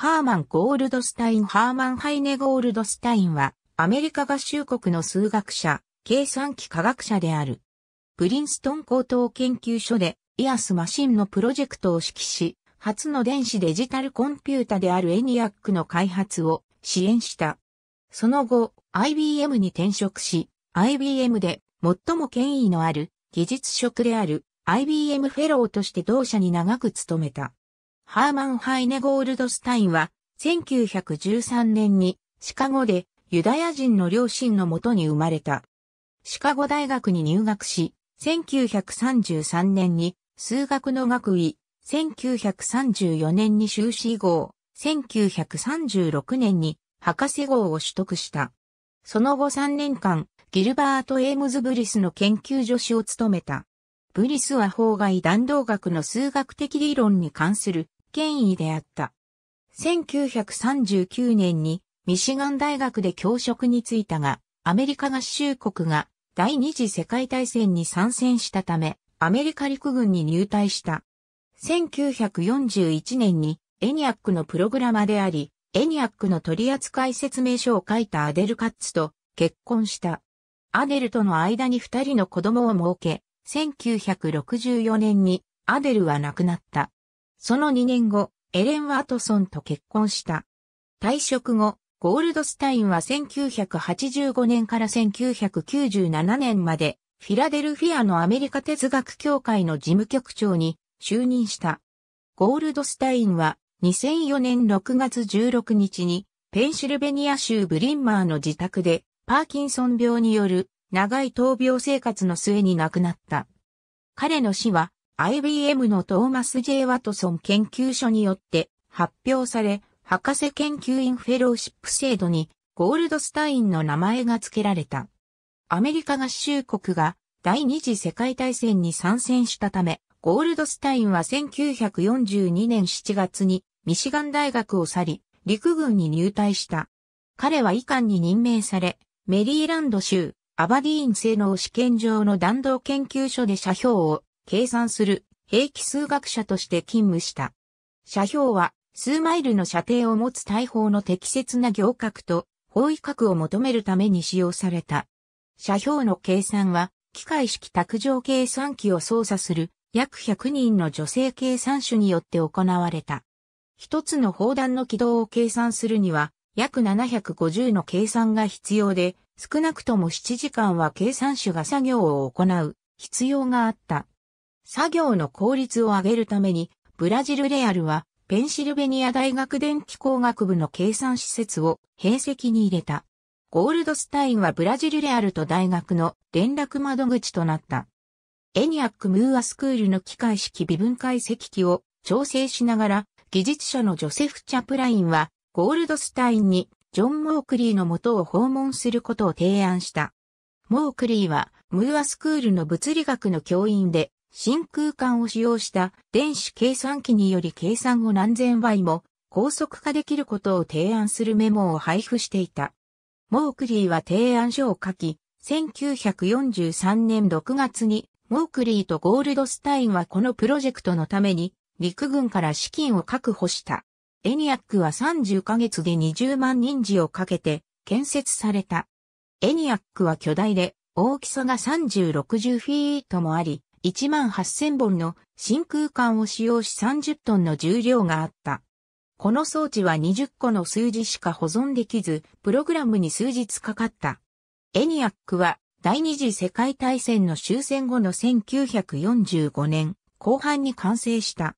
ハーマン・ゴールドスタイン・ハーマン・ハイネ・ゴールドスタインは、アメリカ合衆国の数学者、計算機科学者である。プリンストン高等研究所で、イアスマシンのプロジェクトを指揮し、初の電子デジタルコンピュータであるエニアックの開発を支援した。その後、IBM に転職し、IBM で最も権威のある技術職である IBM フェローとして同社に長く勤めた。ハーマン・ハイネ・ゴールドスタインは、1913年にシカゴでユダヤ人の両親のもとに生まれた。シカゴ大学に入学し、1933年に数学の学位、1934年に修士号、1936年に博士号を取得した。その後3年間、ギルバート・エイムズ・ブリスの研究助手を務めた。ブリスは法外弾道学の数学的理論に関する権威であった。1939年にミシガン大学で教職に就いたが、アメリカ合衆国が第二次世界大戦に参戦したため、アメリカ陸軍に入隊した。1941年にエニアックのプログラマであり、エニアックの取扱説明書を書いたアデル・カッツと結婚した。アデルとの間に二人の子供を設け、1964年にアデルは亡くなった。その2年後、エレン・ワトソンと結婚した。退職後、ゴールドスタインは1985年から1997年まで、フィラデルフィアのアメリカ哲学協会の事務局長に就任した。ゴールドスタインは2004年6月16日にペンシルベニア州ブリンマーの自宅でパーキンソン病による長い闘病生活の末に亡くなった。彼の死は IBM のトーマス・ジェイワトソン研究所によって発表され、博士研究員フェローシップ制度にゴールドスタインの名前が付けられた。アメリカ合衆国が第二次世界大戦に参戦したため、ゴールドスタインは1942年7月にミシガン大学を去り、陸軍に入隊した。彼は遺憾に任命され、メリーランド州、アバディーン製の試験場の弾道研究所で社標を計算する兵器数学者として勤務した。射標は数マイルの射程を持つ大砲の適切な行角と方位角を求めるために使用された。射標の計算は機械式卓上計算機を操作する約100人の女性計算手によって行われた。一つの砲弾の軌道を計算するには約750の計算が必要で少なくとも7時間は計算手が作業を行う必要があった。作業の効率を上げるために、ブラジルレアルは、ペンシルベニア大学電気工学部の計算施設を併設に入れた。ゴールドスタインはブラジルレアルと大学の連絡窓口となった。エニアック・ムーアスクールの機械式微分解析機を調整しながら、技術者のジョセフ・チャプラインは、ゴールドスタインにジョン・モークリーの元を訪問することを提案した。モークリーは、ムーアスクールの物理学の教員で、真空管を使用した電子計算機により計算を何千倍も高速化できることを提案するメモを配布していた。モークリーは提案書を書き、1943年6月にモークリーとゴールドスタインはこのプロジェクトのために陸軍から資金を確保した。エニアックは30ヶ月で20万人次をかけて建設された。エニアックは巨大で大きさが3060フィートもあり、1万8000本の真空管を使用し30トンの重量があった。この装置は20個の数字しか保存できず、プログラムに数日かかった。エニアックは第二次世界大戦の終戦後の1945年後半に完成した。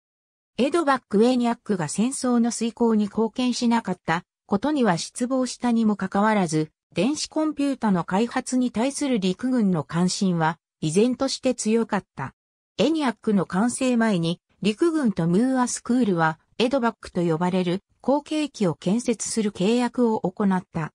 エドバック・エニアックが戦争の遂行に貢献しなかったことには失望したにもかかわらず、電子コンピュータの開発に対する陸軍の関心は依然として強かった。エニアックの完成前に、陸軍とムーアスクールは、エドバックと呼ばれる後継機を建設する契約を行った。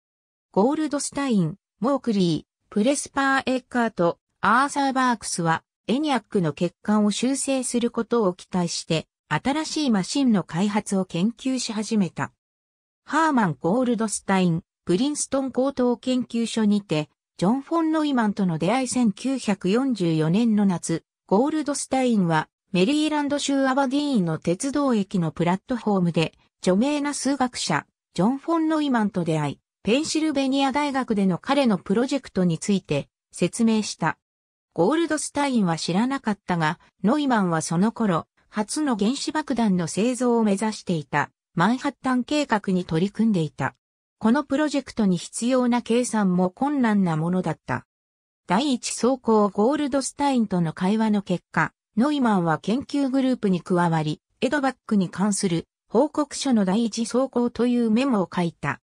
ゴールドスタイン、モークリー、プレスパー・エッカーとアーサー・バークスは、エニアックの欠陥を修正することを期待して、新しいマシンの開発を研究し始めた。ハーマン・ゴールドスタイン、プリンストン高等研究所にて、ジョン・フォン・ノイマンとの出会い1944年の夏、ゴールドスタインはメリーランド州アバディーンの鉄道駅のプラットフォームで著名な数学者、ジョン・フォン・ノイマンと出会い、ペンシルベニア大学での彼のプロジェクトについて説明した。ゴールドスタインは知らなかったが、ノイマンはその頃、初の原子爆弾の製造を目指していた、マンハッタン計画に取り組んでいた。このプロジェクトに必要な計算も困難なものだった。第一走行ゴールドスタインとの会話の結果、ノイマンは研究グループに加わり、エドバックに関する報告書の第一走行というメモを書いた。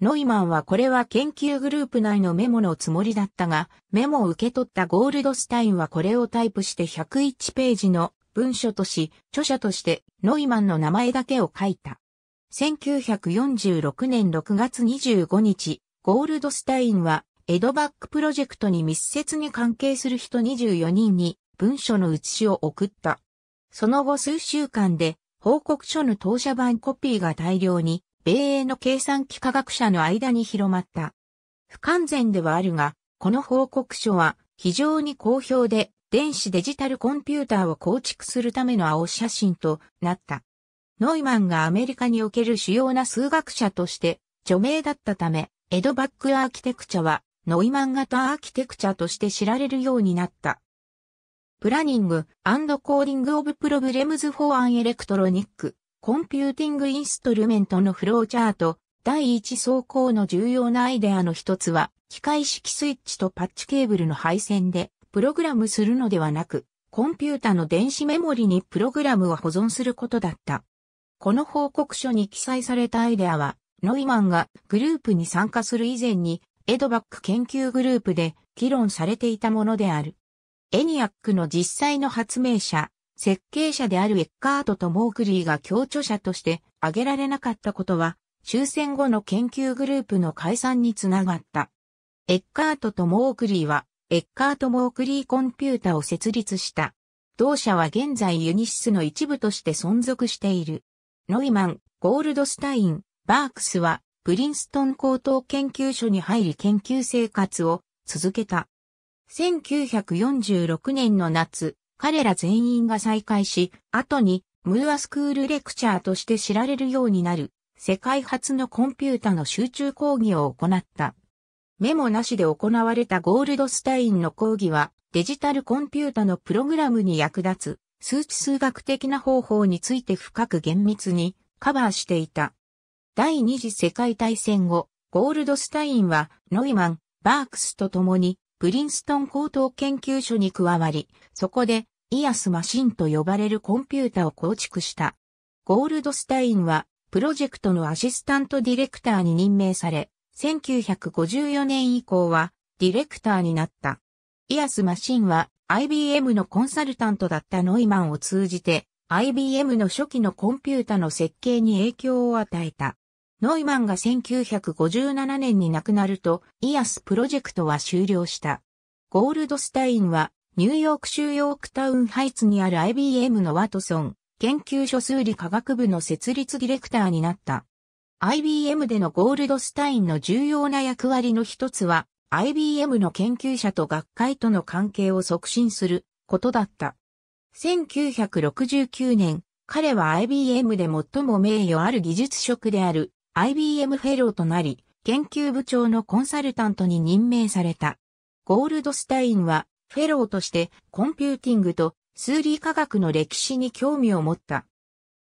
ノイマンはこれは研究グループ内のメモのつもりだったが、メモを受け取ったゴールドスタインはこれをタイプして101ページの文書とし、著者としてノイマンの名前だけを書いた。1946年6月25日、ゴールドスタインは、エドバックプロジェクトに密接に関係する人24人に文書の写しを送った。その後数週間で、報告書の当社版コピーが大量に、米英の計算機科学者の間に広まった。不完全ではあるが、この報告書は非常に好評で、電子デジタルコンピューターを構築するための青写真となった。ノイマンがアメリカにおける主要な数学者として著名だったため、エドバックアーキテクチャはノイマン型アーキテクチャとして知られるようになった。プラニングコーディングオブプロブレムズフォーアンエレクトロニックコンピューティングインストルメントのフローチャート第一走行の重要なアイデアの一つは機械式スイッチとパッチケーブルの配線でプログラムするのではなくコンピュータの電子メモリにプログラムを保存することだった。この報告書に記載されたアイデアは、ノイマンがグループに参加する以前に、エドバック研究グループで議論されていたものである。エニアックの実際の発明者、設計者であるエッカートとモークリーが協著者として挙げられなかったことは、終戦後の研究グループの解散につながった。エッカートとモークリーは、エッカート・モークリーコンピュータを設立した。同社は現在ユニシスの一部として存続している。ノイマン、ゴールドスタイン、バークスは、プリンストン高等研究所に入り研究生活を続けた。1946年の夏、彼ら全員が再会し、後に、ムーアスクールレクチャーとして知られるようになる、世界初のコンピュータの集中講義を行った。メモなしで行われたゴールドスタインの講義は、デジタルコンピュータのプログラムに役立つ、数値数学的な方法について深く厳密にカバーしていた。第二次世界大戦後、ゴールドスタインはノイマン、バークスと共にプリンストン高等研究所に加わり、そこでイアスマシンと呼ばれるコンピュータを構築した。ゴールドスタインはプロジェクトのアシスタントディレクターに任命され、1954年以降はディレクターになった。イアスマシンは IBM のコンサルタントだったノイマンを通じて、IBM の初期のコンピュータの設計に影響を与えた。ノイマンが1957年に亡くなると、イアスプロジェクトは終了した。ゴールドスタインは、ニューヨーク州ヨークタウンハイツにある IBM のワトソン、研究所数理科学部の設立ディレクターになった。IBM でのゴールドスタインの重要な役割の一つは、IBM の研究者と学会との関係を促進することだった。1969年、彼は IBM で最も名誉ある技術職である IBM フェローとなり、研究部長のコンサルタントに任命された。ゴールドスタインはフェローとしてコンピューティングと数理科学の歴史に興味を持った。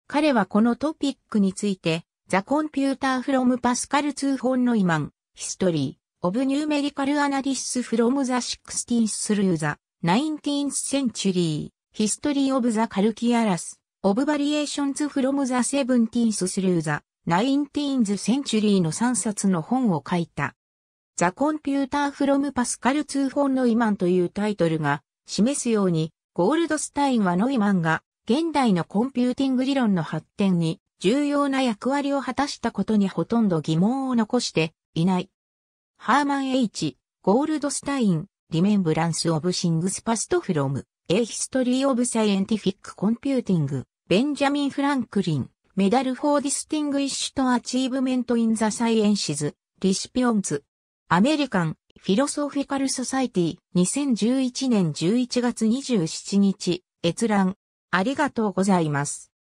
彼はこのトピックについて、ザ・コンピューター・フロム・パスカル・ツー・ホン・ノイマン、ヒストリー、of Numerical Analysis from the 16th through the 19th century, History of the Calculus, of Variations from the 17th through the 19th century の3冊の本を書いた。The Computer from Pascal to von Neumann というタイトルが示すように、ゴールドスタインはノイマンが現代のコンピューティング理論の発展に重要な役割を果たしたことにほとんど疑問を残していない。ハーマン H. ゴールドスタイン、リメンブランスオブシングスパストフロム、A History of Scientific Computing, ベンジャミン・フランクリン、メダル・フォー・ディスティングイッシュとアチーブメント・イン・ザ・サイエンシズ、リシピオンズ、アメリカン、フィロソフィカル・ソサイティ、2011年11月27日、閲覧、ありがとうございます。